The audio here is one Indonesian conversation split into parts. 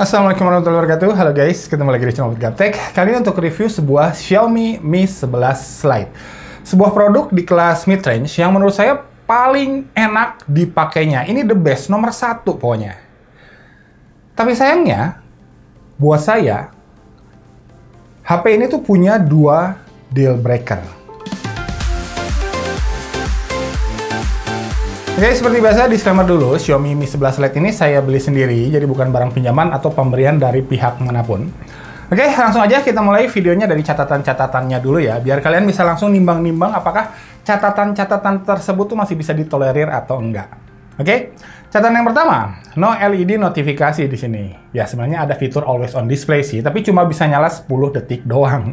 Assalamualaikum warahmatullahi wabarakatuh. Halo guys, ketemu lagi di channel Gaptek. Kali ini untuk review sebuah Xiaomi Mi 11 Lite. Sebuah produk di kelas mid range yang menurut saya paling enak dipakainya. Ini the best nomor satu pokoknya. Tapi sayangnya buat saya HP ini tuh punya dua deal breaker. Oke, seperti biasa disclaimer dulu, Xiaomi Mi 11 Lite ini saya beli sendiri, jadi bukan barang pinjaman atau pemberian dari pihak manapun. Oke, langsung aja kita mulai videonya dari catatan-catatannya dulu ya, biar kalian bisa langsung nimbang-nimbang apakah catatan-catatan tersebut tuh masih bisa ditolerir atau enggak. Oke, catatan yang pertama, no LED notifikasi di sini. Ya, sebenarnya ada fitur always on display sih, tapi cuma bisa nyala 10 detik doang.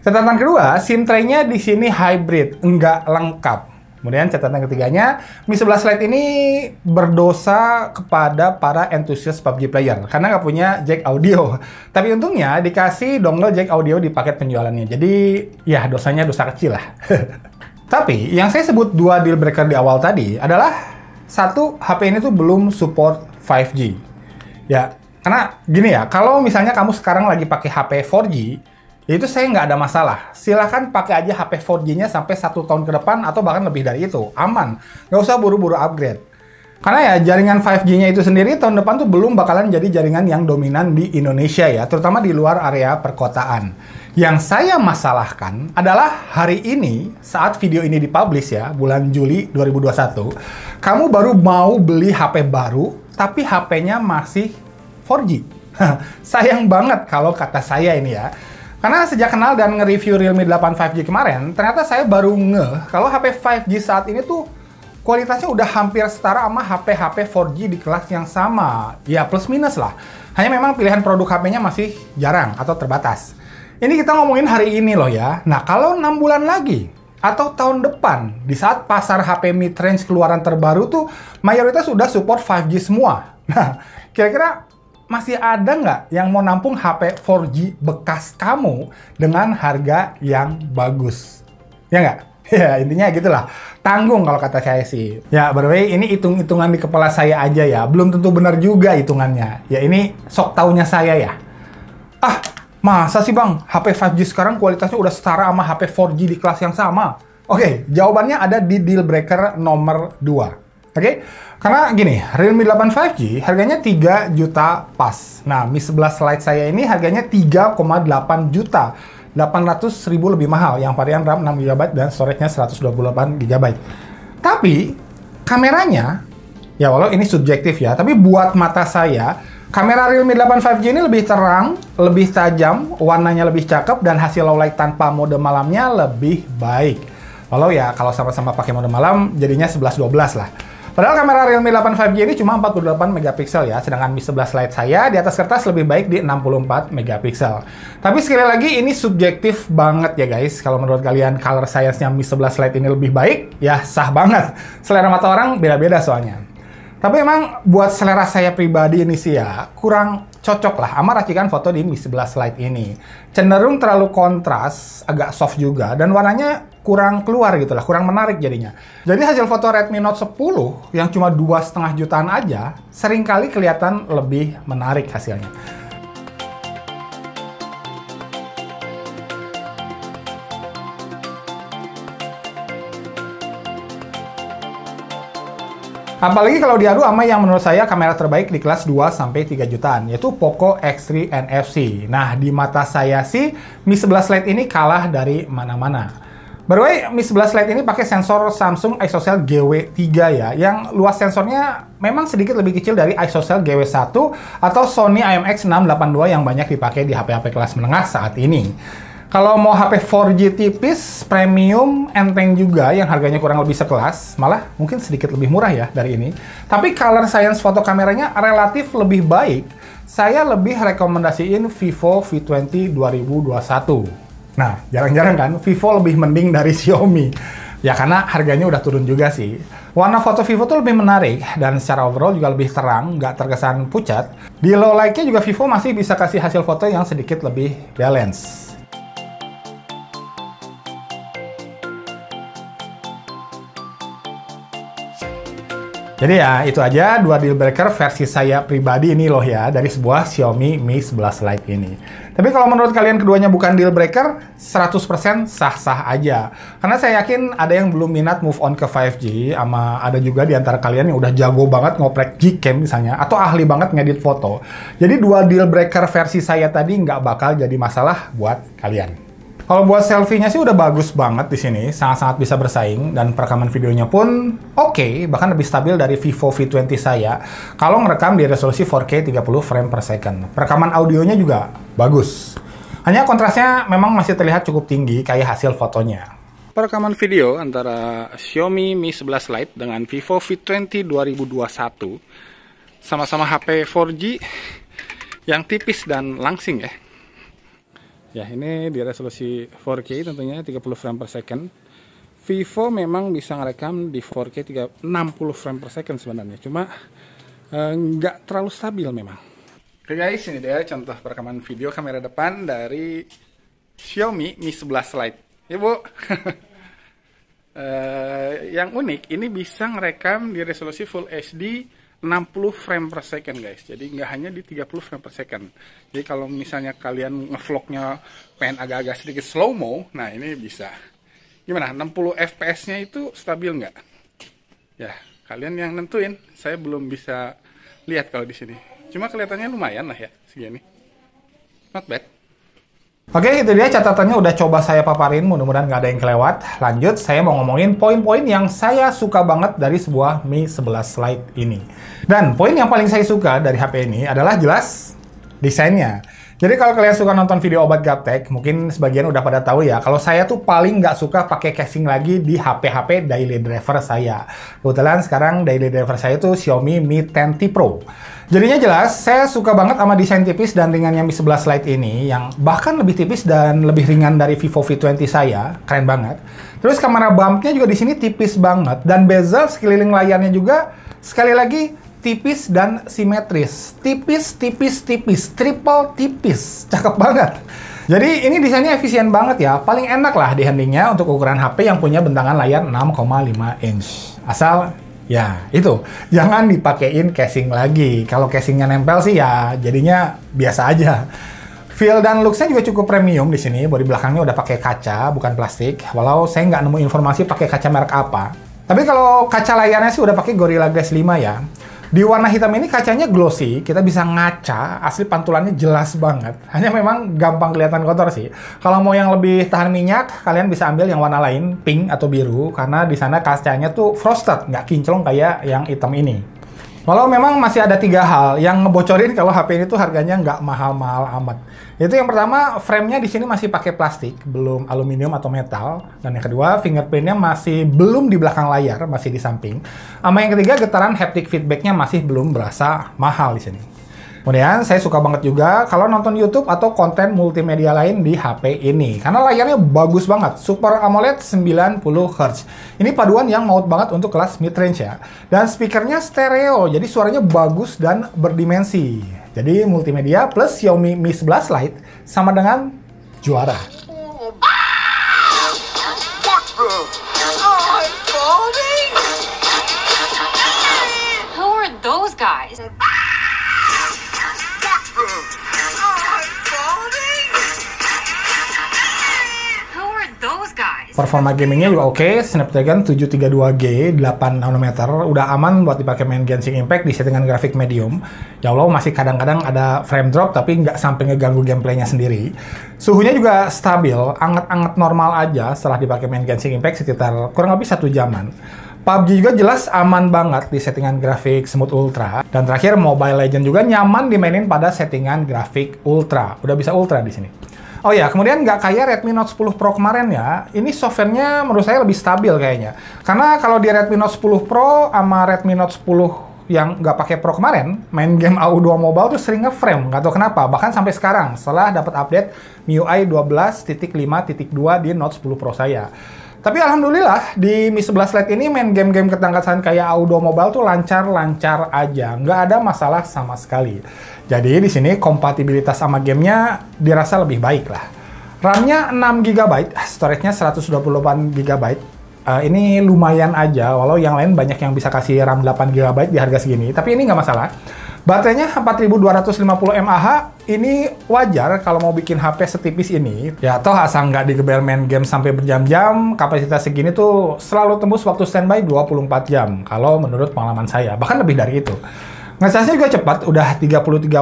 Catatan kedua, SIM tray-nya di sini hybrid, enggak lengkap. Kemudian catatan ketiganya, Mi 11 Lite ini berdosa kepada para entusias PUBG player karena nggak punya jack audio. Tapi untungnya dikasih dongle jack audio di paket penjualannya. Jadi ya dosanya dosa kecil lah. Tapi yang saya sebut dua deal breaker di awal tadi adalah satu HP ini tuh belum support 5G. Ya, karena gini ya, kalau misalnya kamu sekarang lagi pakai HP 4G, Ya itu saya nggak ada masalah. Silahkan pakai aja HP 4G-nya sampai satu tahun ke depan atau bahkan lebih dari itu. Aman. Nggak usah buru-buru upgrade. Karena ya jaringan 5G-nya itu sendiri tahun depan tuh belum bakalan jadi jaringan yang dominan di Indonesia ya. Terutama di luar area perkotaan. Yang saya masalahkan adalah hari ini saat video ini dipublish ya, bulan Juli 2021, kamu baru mau beli HP baru, tapi HP-nya masih 4G. Sayang banget kalau kata saya ini ya karena sejak kenal dan nge-review Realme 8 5G kemarin, ternyata saya baru ngeh kalau HP 5G saat ini tuh kualitasnya udah hampir setara sama HP-HP 4G di kelas yang sama. Ya plus minus lah. Hanya memang pilihan produk HP-nya masih jarang atau terbatas. Ini kita ngomongin hari ini loh ya. Nah kalau 6 bulan lagi atau tahun depan, di saat pasar HP mid-range keluaran terbaru tuh mayoritas sudah support 5G semua. Nah, kira-kira masih ada nggak yang mau nampung HP 4G bekas kamu dengan harga yang bagus? Ya nggak? Ya intinya gitulah. Tanggung kalau kata saya sih. Ya by the way ini hitung-hitungan di kepala saya aja ya. Belum tentu benar juga hitungannya. Ya ini sok taunya saya ya. Ah masa sih bang HP 5G sekarang kualitasnya udah setara sama HP 4G di kelas yang sama? Oke, jawabannya ada di deal breaker nomor 2. Oke, okay? karena gini, Realme 8 5G harganya 3 juta pas. Nah, Mi 11 Lite saya ini harganya 3,8 juta. 800 ribu lebih mahal yang varian RAM 6 GB dan storage-nya 128 GB. Tapi kameranya ya walau ini subjektif ya, tapi buat mata saya kamera Realme 8 5G ini lebih terang, lebih tajam, warnanya lebih cakep dan hasil low light tanpa mode malamnya lebih baik. Walau ya kalau sama-sama pakai mode malam jadinya 11 12 lah. Padahal kamera Realme 8 5G ini cuma 48 megapiksel ya, sedangkan Mi 11 Lite saya di atas kertas lebih baik di 64 megapiksel. Tapi sekali lagi ini subjektif banget ya guys. Kalau menurut kalian color science-nya Mi 11 Lite ini lebih baik, ya sah banget. Selera mata orang beda-beda soalnya. Tapi emang buat selera saya pribadi ini sih ya, kurang cocok lah sama racikan foto di Mi 11 Lite ini. Cenderung terlalu kontras, agak soft juga, dan warnanya kurang keluar gitu lah, kurang menarik jadinya. Jadi hasil foto Redmi Note 10 yang cuma dua setengah jutaan aja, seringkali kelihatan lebih menarik hasilnya. Apalagi kalau diadu sama yang menurut saya kamera terbaik di kelas 2 sampai 3 jutaan, yaitu Poco X3 NFC. Nah, di mata saya sih Mi 11 Lite ini kalah dari mana-mana. By the way, Mi 11 Lite ini pakai sensor Samsung ISOCELL GW3 ya, yang luas sensornya memang sedikit lebih kecil dari ISOCELL GW1 atau Sony IMX682 yang banyak dipakai di HP-HP kelas menengah saat ini. Kalau mau HP 4G tipis, premium, enteng juga yang harganya kurang lebih sekelas, malah mungkin sedikit lebih murah ya dari ini. Tapi color science foto kameranya relatif lebih baik. Saya lebih rekomendasiin Vivo V20 2021. Nah, jarang-jarang kan Vivo lebih mending dari Xiaomi. Ya karena harganya udah turun juga sih. Warna foto Vivo tuh lebih menarik dan secara overall juga lebih terang, nggak terkesan pucat. Di low light-nya juga Vivo masih bisa kasih hasil foto yang sedikit lebih balance. Jadi ya itu aja dua deal breaker versi saya pribadi ini loh ya dari sebuah Xiaomi Mi 11 Lite ini. Tapi kalau menurut kalian keduanya bukan deal breaker, 100% sah-sah aja. Karena saya yakin ada yang belum minat move on ke 5G, sama ada juga di antara kalian yang udah jago banget ngoprek Gcam misalnya, atau ahli banget ngedit foto. Jadi dua deal breaker versi saya tadi nggak bakal jadi masalah buat kalian. Kalau buat selfie-nya sih udah bagus banget di sini, sangat-sangat bisa bersaing dan perekaman videonya pun oke, okay, bahkan lebih stabil dari Vivo V20 saya. Kalau ngerekam di resolusi 4K 30 frame per second. Perekaman audionya juga bagus. Hanya kontrasnya memang masih terlihat cukup tinggi kayak hasil fotonya. Perekaman video antara Xiaomi Mi 11 Lite dengan Vivo V20 2021 sama-sama HP 4G yang tipis dan langsing ya. Ya, ini di resolusi 4K tentunya 30 frame per second. Vivo memang bisa ngerekam di 4K 360 60 frame per second sebenarnya, cuma eh, nggak eh, terlalu stabil memang. Oke guys, ini dia contoh perekaman video kamera depan dari Xiaomi Mi 11 Lite. Ya bu, eh, yang unik ini bisa ngerekam di resolusi Full HD 60 frame per second guys jadi nggak hanya di 30 frame per second jadi kalau misalnya kalian ngevlognya pengen agak-agak sedikit slow mo nah ini bisa gimana 60 fps nya itu stabil nggak ya kalian yang nentuin saya belum bisa lihat kalau di sini cuma kelihatannya lumayan lah ya segini not bad Oke, itu dia catatannya udah coba saya paparin, mudah-mudahan nggak ada yang kelewat. Lanjut, saya mau ngomongin poin-poin yang saya suka banget dari sebuah Mi 11 Lite ini. Dan poin yang paling saya suka dari HP ini adalah jelas desainnya. Jadi kalau kalian suka nonton video obat gaptek, mungkin sebagian udah pada tahu ya, kalau saya tuh paling nggak suka pakai casing lagi di HP-HP daily driver saya. Kebetulan sekarang daily driver saya itu Xiaomi Mi 10T Pro. Jadinya jelas, saya suka banget sama desain tipis dan ringan yang di sebelah slide ini, yang bahkan lebih tipis dan lebih ringan dari Vivo V20 saya, keren banget. Terus kamera bumpnya juga di sini tipis banget, dan bezel sekeliling layarnya juga, sekali lagi, tipis dan simetris. Tipis, tipis, tipis, triple tipis, cakep banget. Jadi ini desainnya efisien banget ya, paling enak lah di handlingnya untuk ukuran HP yang punya bentangan layar 6,5 inch. Asal Ya, itu. Jangan dipakein casing lagi. Kalau casingnya nempel sih ya jadinya biasa aja. Feel dan looks-nya juga cukup premium di sini. Bodi belakangnya udah pakai kaca, bukan plastik. Walau saya nggak nemu informasi pakai kaca merek apa. Tapi kalau kaca layarnya sih udah pakai Gorilla Glass 5 ya. Di warna hitam ini kacanya glossy, kita bisa ngaca, asli pantulannya jelas banget. Hanya memang gampang kelihatan kotor sih. Kalau mau yang lebih tahan minyak, kalian bisa ambil yang warna lain, pink atau biru, karena di sana kacanya tuh frosted, nggak kinclong kayak yang hitam ini. Walau memang masih ada tiga hal yang ngebocorin kalau HP ini tuh harganya nggak mahal-mahal amat. Itu yang pertama, framenya di sini masih pakai plastik, belum aluminium atau metal. Dan yang kedua, fingerprintnya masih belum di belakang layar, masih di samping. Sama yang ketiga, getaran haptic feedbacknya masih belum berasa mahal di sini. Kemudian saya suka banget juga kalau nonton YouTube atau konten multimedia lain di HP ini karena layarnya bagus banget, Super AMOLED 90 Hz. Ini paduan yang maut banget untuk kelas mid range ya. Dan speakernya stereo, jadi suaranya bagus dan berdimensi. Jadi multimedia plus Xiaomi Mi 11 Lite sama dengan juara. those guys? performa gamingnya juga oke okay. Snapdragon 732G 8 nanometer udah aman buat dipakai main Genshin Impact di settingan grafik medium ya Allah masih kadang-kadang ada frame drop tapi nggak sampai ngeganggu gameplaynya sendiri suhunya juga stabil anget-anget normal aja setelah dipakai main Genshin Impact sekitar kurang lebih satu jaman PUBG juga jelas aman banget di settingan grafik Smooth Ultra. Dan terakhir Mobile Legend juga nyaman dimainin pada settingan grafik Ultra. Udah bisa Ultra di sini. Oh ya, kemudian nggak kayak Redmi Note 10 Pro kemarin ya. Ini softwarenya menurut saya lebih stabil kayaknya. Karena kalau di Redmi Note 10 Pro sama Redmi Note 10 yang nggak pakai Pro kemarin, main game AU2 Mobile tuh sering frame, nggak tahu kenapa. Bahkan sampai sekarang, setelah dapat update MIUI 12.5.2 di Note 10 Pro saya. Tapi alhamdulillah di Mi 11 Lite ini main game-game ketangkasan kayak Audo Mobile tuh lancar-lancar aja, nggak ada masalah sama sekali. Jadi di sini kompatibilitas sama gamenya dirasa lebih baik lah. RAM-nya 6 GB, storage-nya 128 GB. Uh, ini lumayan aja, walau yang lain banyak yang bisa kasih RAM 8 GB di harga segini, tapi ini nggak masalah. Baterainya 4250 mAh, ini wajar kalau mau bikin HP setipis ini. Ya toh asal nggak digebel main game sampai berjam-jam, kapasitas segini tuh selalu tembus waktu standby 24 jam. Kalau menurut pengalaman saya, bahkan lebih dari itu. Ngecasnya juga cepat, udah 33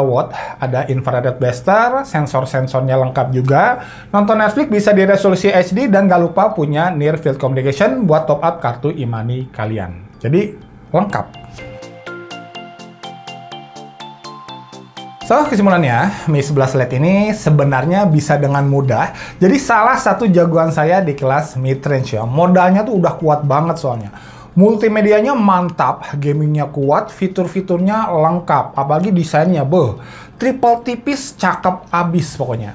watt, ada infrared blaster, sensor-sensornya lengkap juga. Nonton Netflix bisa di resolusi HD dan nggak lupa punya near field communication buat top up kartu imani kalian. Jadi lengkap. So, kesimpulannya, Mi 11 Lite ini sebenarnya bisa dengan mudah. Jadi salah satu jagoan saya di kelas mid-range ya. Modalnya tuh udah kuat banget soalnya. Multimedianya mantap, gamingnya kuat, fitur-fiturnya lengkap, apalagi desainnya, beh, triple tipis, cakep abis pokoknya.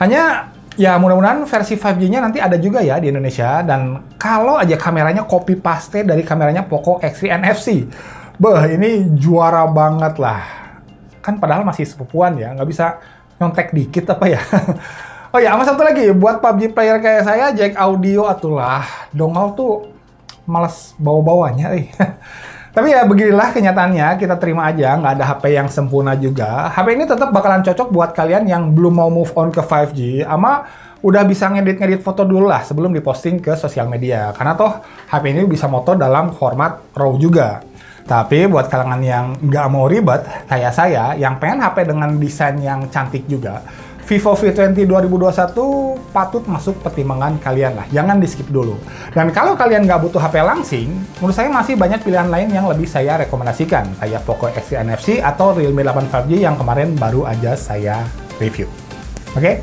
Hanya ya mudah-mudahan versi 5G-nya nanti ada juga ya di Indonesia dan kalau aja kameranya copy paste dari kameranya Poco X3 NFC. Beh, ini juara banget lah kan padahal masih sepupuan ya, nggak bisa nyontek dikit apa ya. oh ya, sama satu lagi, buat PUBG player kayak saya, jack audio atulah, dongle tuh males bawa-bawanya. Eh. Tapi ya beginilah kenyataannya, kita terima aja, nggak ada HP yang sempurna juga. HP ini tetap bakalan cocok buat kalian yang belum mau move on ke 5G, ama udah bisa ngedit-ngedit foto dulu lah sebelum diposting ke sosial media. Karena toh HP ini bisa moto dalam format RAW juga. Tapi buat kalangan yang nggak mau ribet, kayak saya, yang pengen HP dengan desain yang cantik juga, Vivo V20 2021 patut masuk pertimbangan kalian lah. Jangan di skip dulu. Dan kalau kalian nggak butuh HP langsing, menurut saya masih banyak pilihan lain yang lebih saya rekomendasikan. Kayak Poco x NFC atau Realme 8 5G yang kemarin baru aja saya review. Oke? Okay?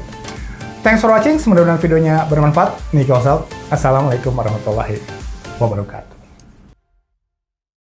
Thanks for watching. Semoga videonya bermanfaat. Niko Assalamualaikum warahmatullahi wabarakatuh.